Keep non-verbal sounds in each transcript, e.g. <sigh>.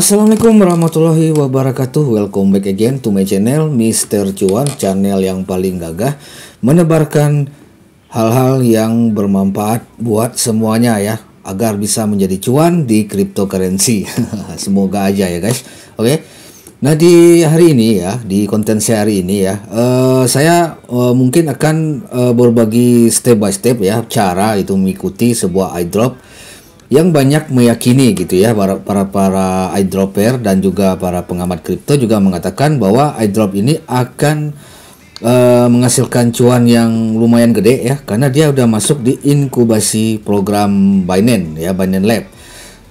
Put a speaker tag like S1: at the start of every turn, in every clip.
S1: Assalamualaikum warahmatullahi wabarakatuh Welcome back again to my channel Mr. Cuan Channel yang paling gagah Menebarkan hal-hal yang bermanfaat buat semuanya ya Agar bisa menjadi cuan di cryptocurrency <laughs> Semoga aja ya guys Oke okay? Nah di hari ini ya Di konten saya hari ini ya uh, Saya uh, mungkin akan uh, berbagi step by step ya Cara itu mengikuti sebuah iDrop yang banyak meyakini gitu ya para para para eyedropper dan juga para pengamat kripto juga mengatakan bahwa eyedrop ini akan uh, menghasilkan cuan yang lumayan gede ya karena dia udah masuk di inkubasi program Binance ya Binance Lab.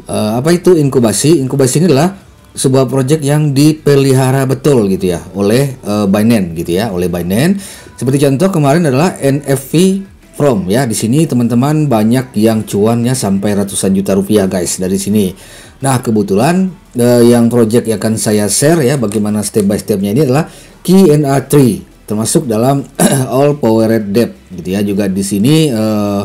S1: Uh, apa itu inkubasi? Inkubasi ini adalah sebuah project yang dipelihara betul gitu ya oleh uh, Binance gitu ya, oleh Binance. Seperti contoh kemarin adalah NFV from ya di sini teman-teman banyak yang cuannya sampai ratusan juta rupiah guys dari sini nah kebetulan uh, yang project yang akan saya share ya bagaimana step by stepnya ini adalah kna 3 termasuk dalam <clears throat> all powered debt gitu ya juga di sini uh,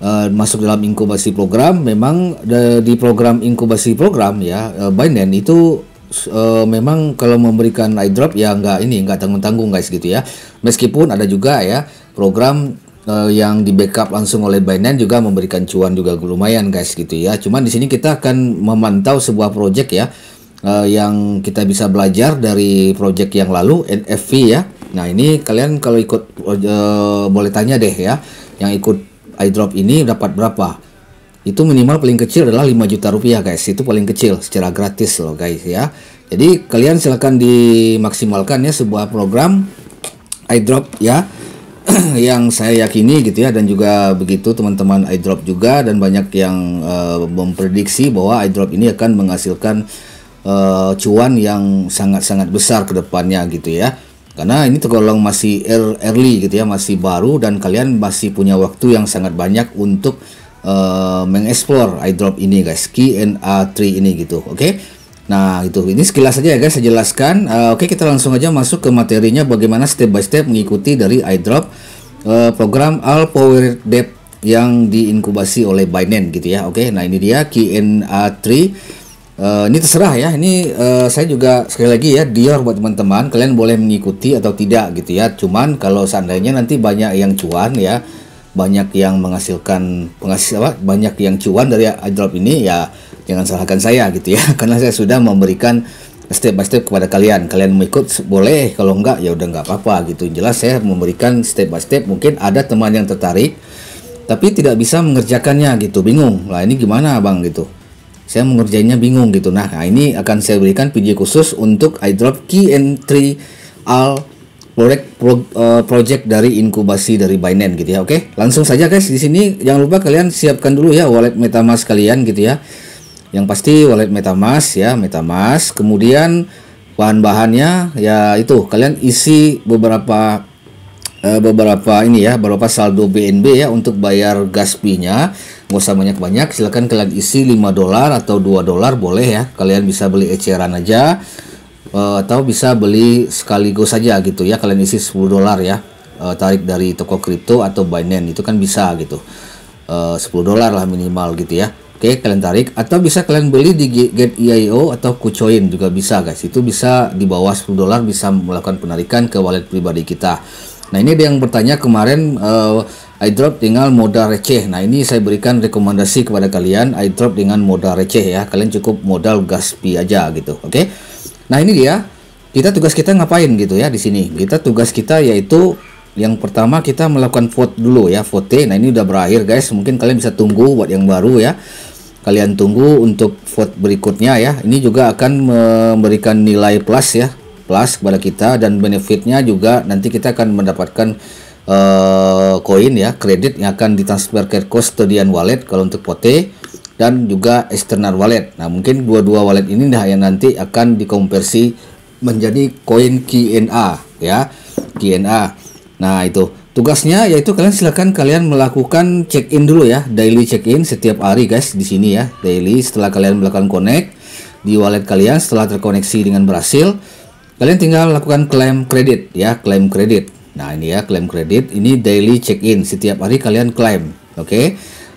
S1: uh, masuk dalam inkubasi program memang de, di program inkubasi program ya uh, Binance itu uh, memang kalau memberikan airdrop ya nggak ini nggak tanggung tanggung guys gitu ya meskipun ada juga ya program uh, yang di backup langsung oleh Binance juga memberikan cuan juga lumayan guys gitu ya. Cuman di sini kita akan memantau sebuah project ya uh, yang kita bisa belajar dari project yang lalu NFV ya. Nah, ini kalian kalau ikut uh, boleh tanya deh ya yang ikut iDrop ini dapat berapa? Itu minimal paling kecil adalah 5 juta rupiah guys. Itu paling kecil secara gratis loh guys ya. Jadi kalian silahkan dimaksimalkan ya sebuah program iDrop ya <clears throat> yang saya yakini gitu ya dan juga begitu teman-teman iDrop juga dan banyak yang uh, memprediksi bahwa iDrop ini akan menghasilkan uh, cuan yang sangat-sangat besar ke depannya gitu ya. Karena ini tergolong masih er-, early gitu ya, masih baru dan kalian masih punya waktu yang sangat banyak untuk uh, mengeksplor iDrop ini guys, a 3 ini gitu. Oke. Okay? Nah, itu ini sekilas saja ya guys, saya jelaskan. Uh, Oke, okay, kita langsung aja masuk ke materinya bagaimana step by step mengikuti dari iDrop uh, program All Power Dev yang diinkubasi oleh Binance gitu ya. Oke, okay, nah ini dia QNA3. Uh, eh, ini terserah ya. Ini uh, saya juga sekali lagi ya Dior buat teman-teman, kalian boleh mengikuti atau tidak gitu ya. Cuman kalau seandainya nanti banyak yang cuan ya banyak yang menghasilkan penghasil banyak yang cuan dari airdrop ini ya jangan salahkan saya gitu ya <laughs> karena saya sudah memberikan step by step kepada kalian kalian mau ikut boleh kalau enggak ya udah enggak apa-apa gitu jelas saya memberikan step by step mungkin ada teman yang tertarik tapi tidak bisa mengerjakannya gitu bingung lah ini gimana bang gitu saya mengerjainya bingung gitu nah ini akan saya berikan video khusus untuk airdrop key entry al proyek pro, uh, project dari inkubasi dari Binance gitu ya. Oke, langsung saja guys di sini jangan lupa kalian siapkan dulu ya wallet MetaMask kalian gitu ya. Yang pasti wallet MetaMask ya, MetaMask. Kemudian bahan-bahannya ya itu kalian isi beberapa eh, beberapa ini ya, beberapa saldo BNB ya untuk bayar gas nya Nggak usah banyak-banyak, silahkan kalian isi 5 dolar atau 2 dolar boleh ya. Kalian bisa beli eceran aja Eh, atau bisa beli sekaligus saja gitu ya kalian isi 10 dolar ya eh, tarik dari toko kripto atau Binance itu kan bisa gitu eh, uh, 10 dolar lah minimal gitu ya Oke, kalian tarik atau bisa kalian beli di Get EIO atau Kucoin juga bisa, guys. Itu bisa di bawah 10 dolar bisa melakukan penarikan ke wallet pribadi kita. Nah, ini ada yang bertanya kemarin uh, iDrop dengan modal receh. Nah, ini saya berikan rekomendasi kepada kalian iDrop dengan modal receh ya. Kalian cukup modal gaspi aja gitu. Oke. Okay? Nah ini dia, kita tugas kita ngapain gitu ya di sini. Kita tugas kita yaitu yang pertama kita melakukan vote dulu ya, vote. Nah ini udah berakhir guys, mungkin kalian bisa tunggu buat yang baru ya. Kalian tunggu untuk vote berikutnya ya. Ini juga akan memberikan nilai plus ya, plus kepada kita dan benefitnya juga nanti kita akan mendapatkan eh, koin uh, ya, kredit yang akan ditransfer ke custodian wallet kalau untuk vote dan juga external wallet. Nah, mungkin dua-dua wallet ini nanti akan dikonversi menjadi koin KNA ya, KNA. Nah, itu tugasnya yaitu kalian silahkan kalian melakukan check-in dulu ya, daily check-in setiap hari guys di sini ya, daily setelah kalian melakukan connect di wallet kalian setelah terkoneksi dengan berhasil, kalian tinggal lakukan klaim kredit ya, klaim kredit. Nah, ini ya klaim kredit, ini daily check-in setiap hari kalian klaim, oke? Okay?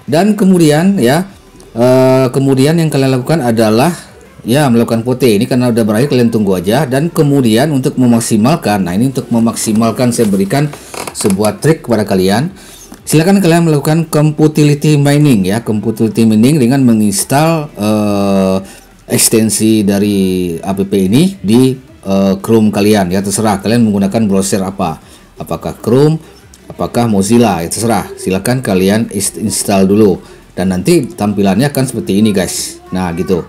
S1: Dan kemudian ya Eh, kemudian yang kalian lakukan adalah ya melakukan pote ini karena udah berakhir kalian tunggu aja dan kemudian untuk memaksimalkan nah ini untuk memaksimalkan saya berikan sebuah trik kepada kalian silahkan kalian melakukan computility mining ya computility mining dengan menginstal uh, ekstensi dari app ini di uh, Chrome kalian ya terserah kalian menggunakan browser apa apakah Chrome apakah Mozilla ya terserah silahkan kalian install dulu dan nanti tampilannya akan seperti ini guys nah gitu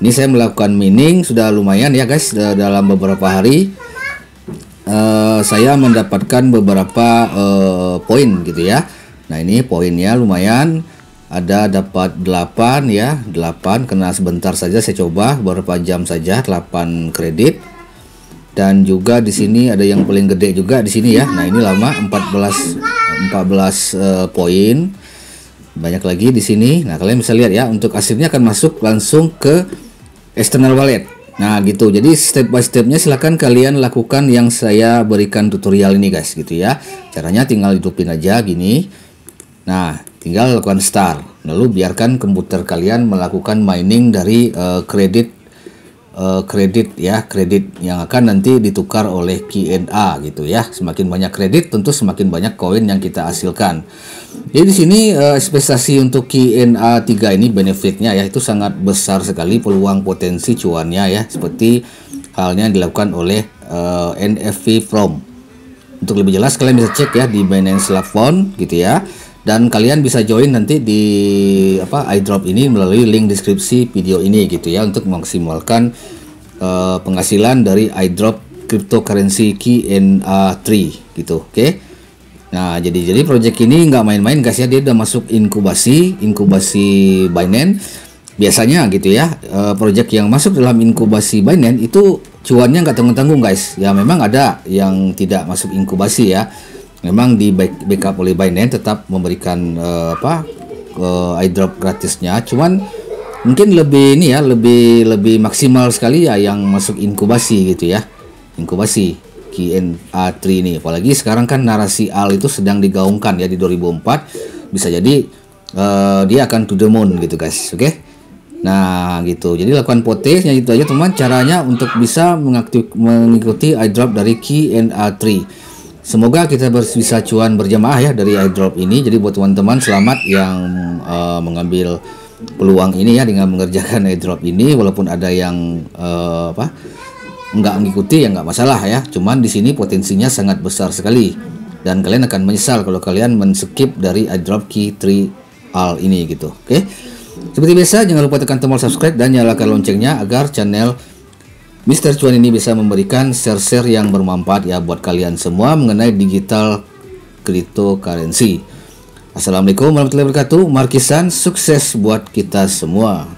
S1: ini saya melakukan mining sudah lumayan ya guys dalam beberapa hari uh, saya mendapatkan beberapa uh, poin gitu ya nah ini poinnya lumayan ada dapat 8 ya 8 kena sebentar saja saya coba beberapa jam saja 8 kredit dan juga di sini ada yang paling gede juga di sini ya Nah ini lama 14 14 uh, poin banyak lagi di sini. Nah, kalian bisa lihat ya, untuk hasilnya akan masuk langsung ke external wallet. Nah, gitu. Jadi step by stepnya silahkan kalian lakukan yang saya berikan tutorial ini, guys, gitu ya. Caranya tinggal hidupin aja gini. Nah, tinggal lakukan start. Lalu biarkan komputer kalian melakukan mining dari uh, kredit Eh, kredit ya kredit yang akan nanti ditukar oleh QNA gitu ya semakin banyak kredit tentu semakin banyak koin yang kita hasilkan jadi di sini uh, eh, investasi untuk QNA 3 ini benefitnya ya itu sangat besar sekali peluang potensi cuannya ya seperti halnya yang dilakukan oleh uh, eh, NFV from untuk lebih jelas kalian bisa cek ya di Binance Lab gitu ya dan kalian bisa join nanti di apa iDrop ini melalui link deskripsi video ini gitu ya untuk memaksimalkan uh, penghasilan dari iDrop cryptocurrency KNA3 gitu oke okay? nah jadi jadi project ini nggak main-main guys ya dia udah masuk inkubasi inkubasi Binance biasanya gitu ya uh, project yang masuk dalam inkubasi Binance itu cuannya nggak tanggung-tanggung guys ya memang ada yang tidak masuk inkubasi ya memang di backup oleh Binance tetap memberikan uh, apa uh, eh, airdrop gratisnya cuman mungkin lebih ini ya lebih lebih maksimal sekali ya yang masuk inkubasi gitu ya inkubasi QNA3 ini apalagi sekarang kan narasi AL itu sedang digaungkan ya di 2004 bisa jadi uh, dia akan to the moon gitu guys oke okay? nah gitu jadi lakukan potesnya itu aja teman caranya untuk bisa mengaktif mengikuti airdrop dari QNA3 Semoga kita bisa cuan berjemaah ya dari airdrop ini. Jadi buat teman-teman selamat yang uh, mengambil peluang ini ya dengan mengerjakan airdrop ini walaupun ada yang uh, apa nggak mengikuti ya nggak masalah ya. Cuman di sini potensinya sangat besar sekali dan kalian akan menyesal kalau kalian men-skip dari airdrop key 3 al ini gitu. Oke. Okay? Seperti biasa jangan lupa tekan tombol subscribe dan nyalakan loncengnya agar channel Mr. Cuan ini bisa memberikan share-share yang bermanfaat ya buat kalian semua mengenai digital cryptocurrency. Assalamualaikum warahmatullahi wabarakatuh. Markisan sukses buat kita semua.